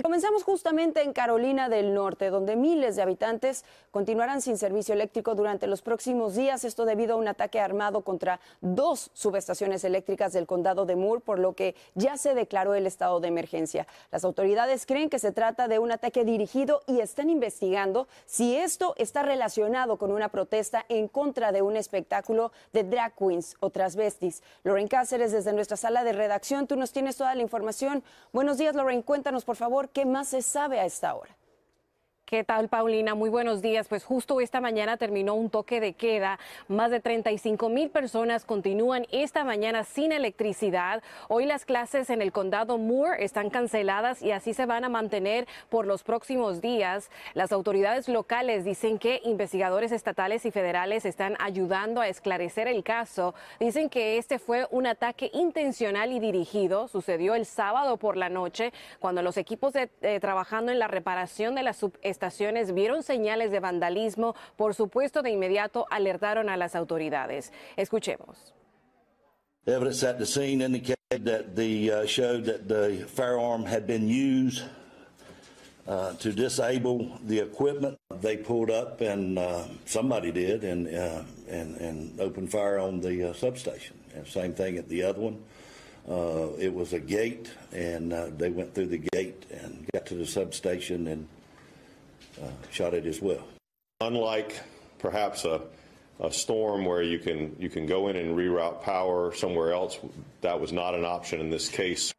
Y comenzamos justamente en Carolina del Norte, donde miles de habitantes continuarán sin servicio eléctrico durante los próximos días, esto debido a un ataque armado contra dos subestaciones eléctricas del condado de Moore, por lo que ya se declaró el estado de emergencia. Las autoridades creen que se trata de un ataque dirigido y están investigando si esto está relacionado con una protesta en contra de un espectáculo de drag queens o transvestis. Loren Cáceres, desde nuestra sala de redacción, tú nos tienes toda la información. Buenos días, Loren, cuéntanos por favor qué más se sabe a esta hora. ¿Qué tal, Paulina? Muy buenos días. Pues justo esta mañana terminó un toque de queda. Más de 35 mil personas continúan esta mañana sin electricidad. Hoy las clases en el condado Moore están canceladas y así se van a mantener por los próximos días. Las autoridades locales dicen que investigadores estatales y federales están ayudando a esclarecer el caso. Dicen que este fue un ataque intencional y dirigido. Sucedió el sábado por la noche cuando los equipos de, eh, trabajando en la reparación de la subestación vieron señales de vandalismo, por supuesto de inmediato alertaron a las autoridades. Escuchemos. Evidence at the scene indicated that the uh, showed that the firearm had been used uh, to disable the equipment. They pulled up and uh, somebody did and, uh, and and opened fire on the uh, substation. same thing at the other one. it was a gate, and they went through the gate and got to the substation and Uh, shot it as well. Unlike perhaps a, a storm where you can you can go in and reroute power somewhere else, that was not an option in this case.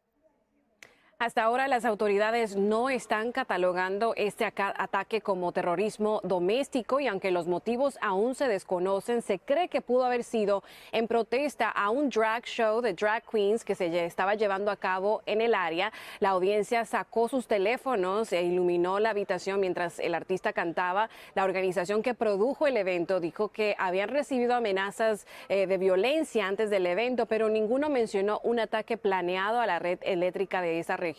Hasta ahora las autoridades no están catalogando este ataque como terrorismo doméstico y aunque los motivos aún se desconocen, se cree que pudo haber sido en protesta a un drag show de drag queens que se estaba llevando a cabo en el área. La audiencia sacó sus teléfonos e iluminó la habitación mientras el artista cantaba. La organización que produjo el evento dijo que habían recibido amenazas eh, de violencia antes del evento, pero ninguno mencionó un ataque planeado a la red eléctrica de esa región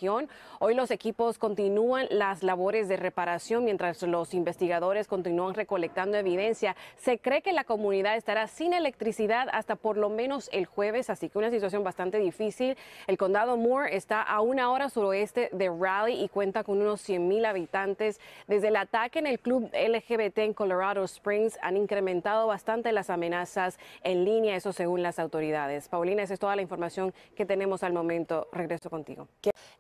Hoy los equipos continúan las labores de reparación mientras los investigadores continúan recolectando evidencia. Se cree que la comunidad estará sin electricidad hasta por lo menos el jueves, así que una situación bastante difícil. El condado Moore está a una hora suroeste de Raleigh y cuenta con unos 100 mil habitantes. Desde el ataque en el club LGBT en Colorado Springs han incrementado bastante las amenazas en línea, eso según las autoridades. Paulina, esa es toda la información que tenemos al momento. Regreso contigo.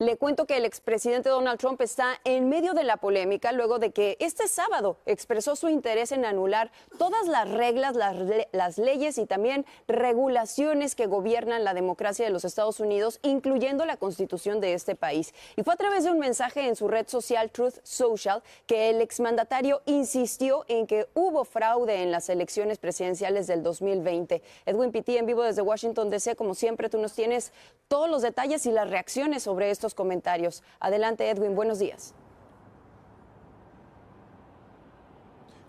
Le cuento que el expresidente Donald Trump está en medio de la polémica luego de que este sábado expresó su interés en anular todas las reglas, las, leyes y también regulaciones que gobiernan la democracia de los Estados Unidos, incluyendo la constitución de este país. Y fue a través de un mensaje en su red social Truth Social que el exmandatario insistió en que hubo fraude en las elecciones presidenciales del 2020. Edwin Pitti en vivo desde Washington DC, como siempre, tú nos tienes todos los detalles y las reacciones sobre estos comentarios. Adelante, Edwin, buenos días.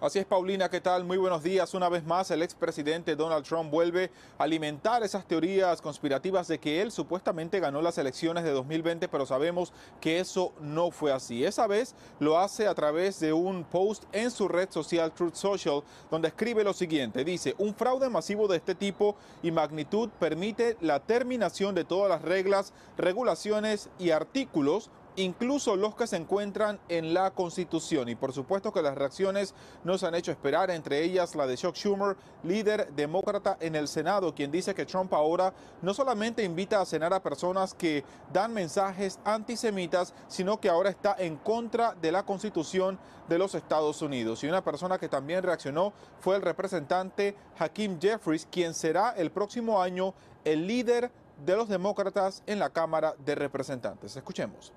Así es, Paulina, ¿qué tal? Muy buenos días. Una vez más, el expresidente Donald Trump vuelve a alimentar esas teorías conspirativas de que él supuestamente ganó las elecciones de 2020, pero sabemos que eso no fue así. Esa vez lo hace a través de un post en su red social Truth Social, donde escribe lo siguiente. Dice, un fraude masivo de este tipo y magnitud permite la terminación de todas las reglas, regulaciones y artículos incluso los que se encuentran en la Constitución. Y por supuesto que las reacciones nos han hecho esperar, entre ellas la de Chuck Schumer, líder demócrata en el Senado, quien dice que Trump ahora no solamente invita a cenar a personas que dan mensajes antisemitas, sino que ahora está en contra de la Constitución de los Estados Unidos. Y una persona que también reaccionó fue el representante Hakim Jeffries, quien será el próximo año el líder de los demócratas en la Cámara de Representantes. Escuchemos.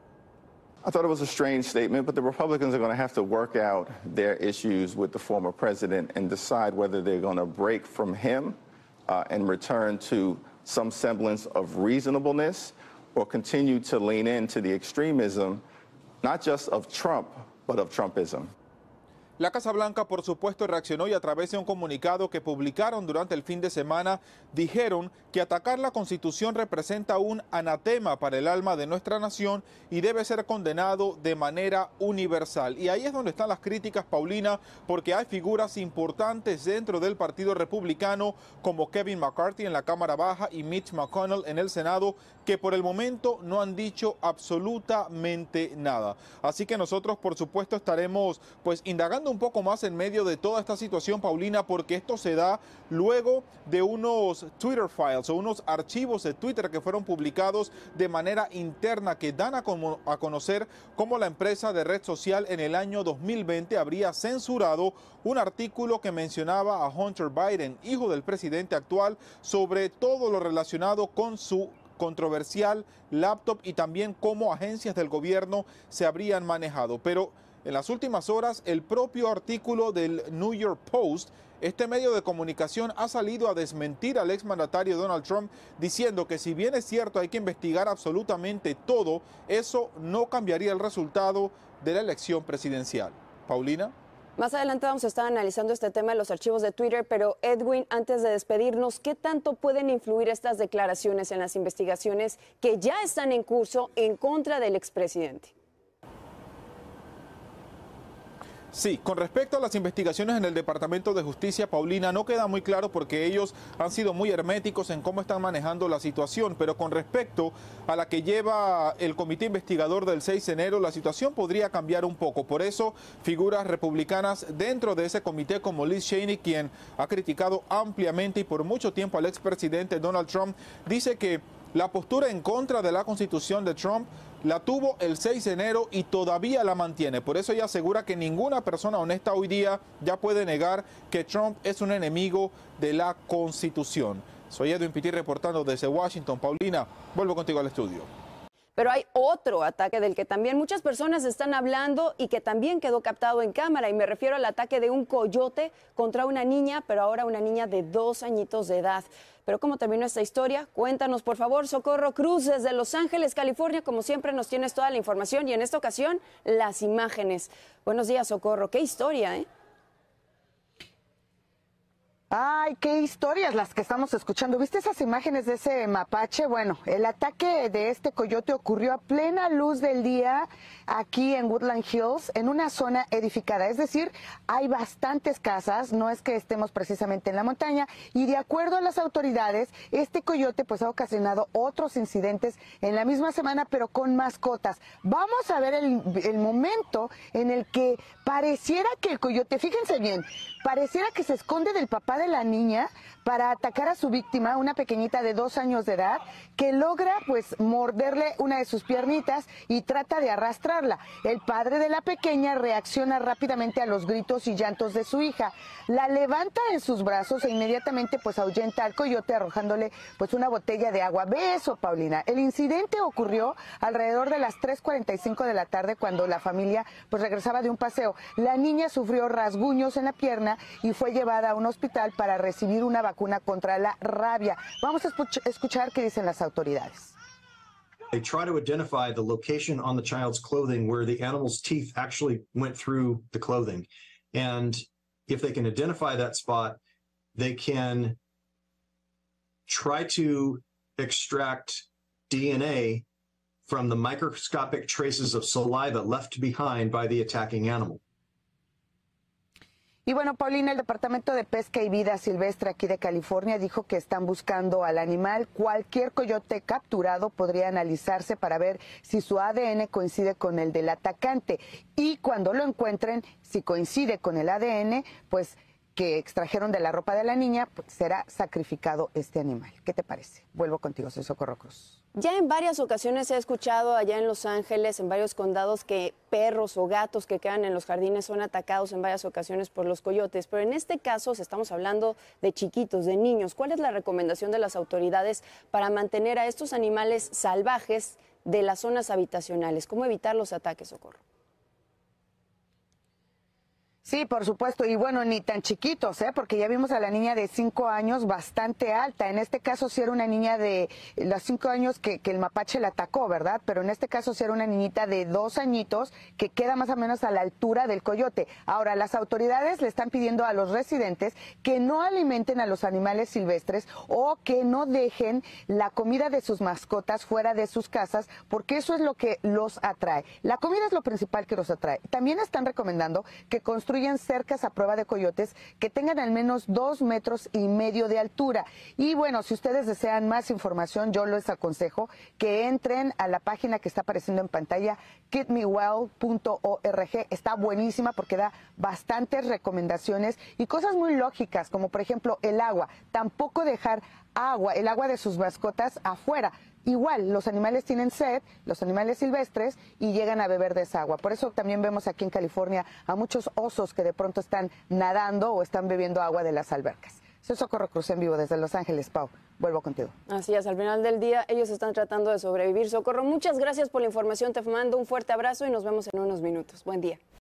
I thought it was a strange statement, but the Republicans are going to have to work out their issues with the former president and decide whether they're going to break from him uh, and return to some semblance of reasonableness or continue to lean into the extremism, not just of Trump, but of Trumpism. La Casa Blanca, por supuesto, reaccionó y a través de un comunicado que publicaron durante el fin de semana, dijeron que atacar la Constitución representa un anatema para el alma de nuestra nación y debe ser condenado de manera universal. Y ahí es donde están las críticas, Paulina, porque hay figuras importantes dentro del Partido Republicano, como Kevin McCarthy en la Cámara Baja y Mitch McConnell en el Senado, que por el momento no han dicho absolutamente nada. Así que nosotros, por supuesto, estaremos pues indagando un poco más en medio de toda esta situación, Paulina, porque esto se da luego de unos Twitter files o unos archivos de Twitter que fueron publicados de manera interna que dan a conocer cómo la empresa de red social en el año 2020 habría censurado un artículo que mencionaba a Hunter Biden, hijo del presidente actual, sobre todo lo relacionado con su controversial laptop y también cómo agencias del gobierno se habrían manejado. Pero en las últimas horas, el propio artículo del New York Post, este medio de comunicación ha salido a desmentir al exmandatario Donald Trump diciendo que si bien es cierto hay que investigar absolutamente todo, eso no cambiaría el resultado de la elección presidencial. Paulina. Más adelante vamos a estar analizando este tema en los archivos de Twitter, pero Edwin, antes de despedirnos, ¿qué tanto pueden influir estas declaraciones en las investigaciones que ya están en curso en contra del expresidente? Sí, con respecto a las investigaciones en el Departamento de Justicia, Paulina, no queda muy claro porque ellos han sido muy herméticos en cómo están manejando la situación, pero con respecto a la que lleva el comité investigador del 6 de enero, la situación podría cambiar un poco. Por eso, figuras republicanas dentro de ese comité como Liz Cheney, quien ha criticado ampliamente y por mucho tiempo al expresidente Donald Trump, dice que la postura en contra de la constitución de Trump la tuvo el 6 de enero y todavía la mantiene. Por eso ella asegura que ninguna persona honesta hoy día ya puede negar que Trump es un enemigo de la constitución. Soy Edwin Pitti reportando desde Washington. Paulina, vuelvo contigo al estudio. Pero hay otro ataque del que también muchas personas están hablando y que también quedó captado en cámara. Y me refiero al ataque de un coyote contra una niña, pero ahora una niña de dos añitos de edad. Pero ¿cómo terminó esta historia? Cuéntanos, por favor, Socorro Cruz, desde Los Ángeles, California. Como siempre, nos tienes toda la información y en esta ocasión las imágenes. Buenos días, Socorro. Qué historia, ¿eh? Ay, qué historias las que estamos escuchando. ¿Viste esas imágenes de ese mapache? Bueno, el ataque de este coyote ocurrió a plena luz del día aquí en Woodland Hills, en una zona edificada. Es decir, hay bastantes casas, no es que estemos precisamente en la montaña. Y de acuerdo a las autoridades, este coyote pues ha ocasionado otros incidentes en la misma semana, pero con mascotas. Vamos a ver el, el momento en el que pareciera que el coyote, fíjense bien, pareciera que se esconde del papá de la niña para atacar a su víctima, una pequeñita de dos años de edad, que logra pues morderle una de sus piernitas y trata de arrastrarla. El padre de la pequeña reacciona rápidamente a los gritos y llantos de su hija, la levanta en sus brazos e inmediatamente pues ahuyenta al coyote arrojándole pues una botella de agua. Beso, Paulina. El incidente ocurrió alrededor de las 3.45 de la tarde cuando la familia pues regresaba de un paseo. La niña sufrió rasguños en la pierna y fue llevada a un hospital para recibir una vacuna contra la rabia. Vamos a escuchar qué dicen las autoridades. They try to identify the location on the child's clothing where the animal's teeth actually went through the clothing. And if they can identify that spot, they can try to extract DNA from the microscopic traces of saliva left behind by the attacking animal. Y bueno, Paulina, el Departamento de Pesca y Vida Silvestre aquí de California dijo que están buscando al animal. Cualquier coyote capturado podría analizarse para ver si su ADN coincide con el del atacante. Y cuando lo encuentren, si coincide con el ADN, pues que extrajeron de la ropa de la niña, pues, será sacrificado este animal. ¿Qué te parece? Vuelvo contigo, soy Socorro Cruz. Ya en varias ocasiones he escuchado allá en Los Ángeles, en varios condados, que perros o gatos que quedan en los jardines son atacados en varias ocasiones por los coyotes, pero en este caso estamos hablando de chiquitos, de niños. ¿Cuál es la recomendación de las autoridades para mantener a estos animales salvajes de las zonas habitacionales? ¿Cómo evitar los ataques, Socorro? Sí, por supuesto. Y bueno, ni tan chiquitos, ¿eh? porque ya vimos a la niña de cinco años bastante alta. En este caso sí era una niña de los cinco años que, que, el mapache la atacó, ¿verdad? Pero en este caso sí era una niñita de dos añitos que queda más o menos a la altura del coyote. Ahora, las autoridades le están pidiendo a los residentes que no alimenten a los animales silvestres o que no dejen la comida de sus mascotas fuera de sus casas, porque eso es lo que los atrae. La comida es lo principal que los atrae. También están recomendando que construyan cercas a prueba de coyotes que tengan al menos dos metros y medio de altura. Y bueno, si ustedes desean más información, yo les aconsejo que entren a la página que está apareciendo en pantalla, kidmewell.org. Está buenísima porque da bastantes recomendaciones y cosas muy lógicas, como por ejemplo el agua. Tampoco dejar agua, el agua de sus mascotas afuera. Igual, los animales tienen sed, los animales silvestres, y llegan a beber de esa agua. Por eso también vemos aquí en California a muchos osos que de pronto están nadando o están bebiendo agua de las albercas. Soy Socorro Cruz en vivo desde Los Ángeles, Pau. Vuelvo contigo. Así es, al final del día ellos están tratando de sobrevivir. Socorro, muchas gracias por la información. Te mando un fuerte abrazo y nos vemos en unos minutos. Buen día.